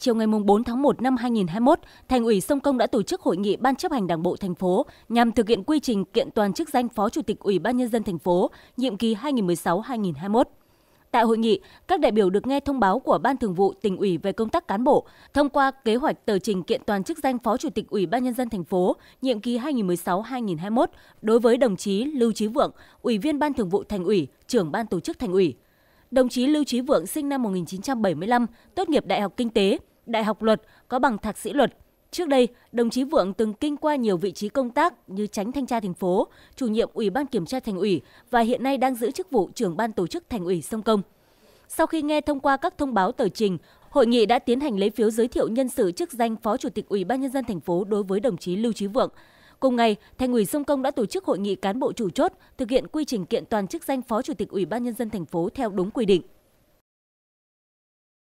Chiều ngày 4 tháng 1 năm 2021, Thành ủy Sông Công đã tổ chức hội nghị Ban chấp hành Đảng bộ thành phố nhằm thực hiện quy trình kiện toàn chức danh Phó Chủ tịch Ủy ban Nhân dân thành phố, nhiệm kỳ 2016-2021. Tại hội nghị, các đại biểu được nghe thông báo của Ban Thường vụ tỉnh ủy về công tác cán bộ, thông qua kế hoạch tờ trình kiện toàn chức danh Phó Chủ tịch Ủy ban nhân dân thành phố nhiệm kỳ 2016-2021 đối với đồng chí Lưu Chí Vượng, Ủy viên Ban Thường vụ Thành ủy, Trưởng ban Tổ chức Thành ủy. Đồng chí Lưu Chí Vượng sinh năm 1975, tốt nghiệp Đại học Kinh tế, đại học luật, có bằng thạc sĩ luật. Trước đây, đồng chí Vượng từng kinh qua nhiều vị trí công tác như tránh thanh tra thành phố, chủ nhiệm Ủy ban kiểm tra thành ủy và hiện nay đang giữ chức vụ trưởng ban tổ chức thành ủy sông Công. Sau khi nghe thông qua các thông báo tờ trình, hội nghị đã tiến hành lấy phiếu giới thiệu nhân sự chức danh Phó Chủ tịch Ủy ban nhân dân thành phố đối với đồng chí Lưu Chí Vượng. Cùng ngày, Thành ủy Sông Công đã tổ chức hội nghị cán bộ chủ chốt thực hiện quy trình kiện toàn chức danh Phó Chủ tịch Ủy ban nhân dân thành phố theo đúng quy định.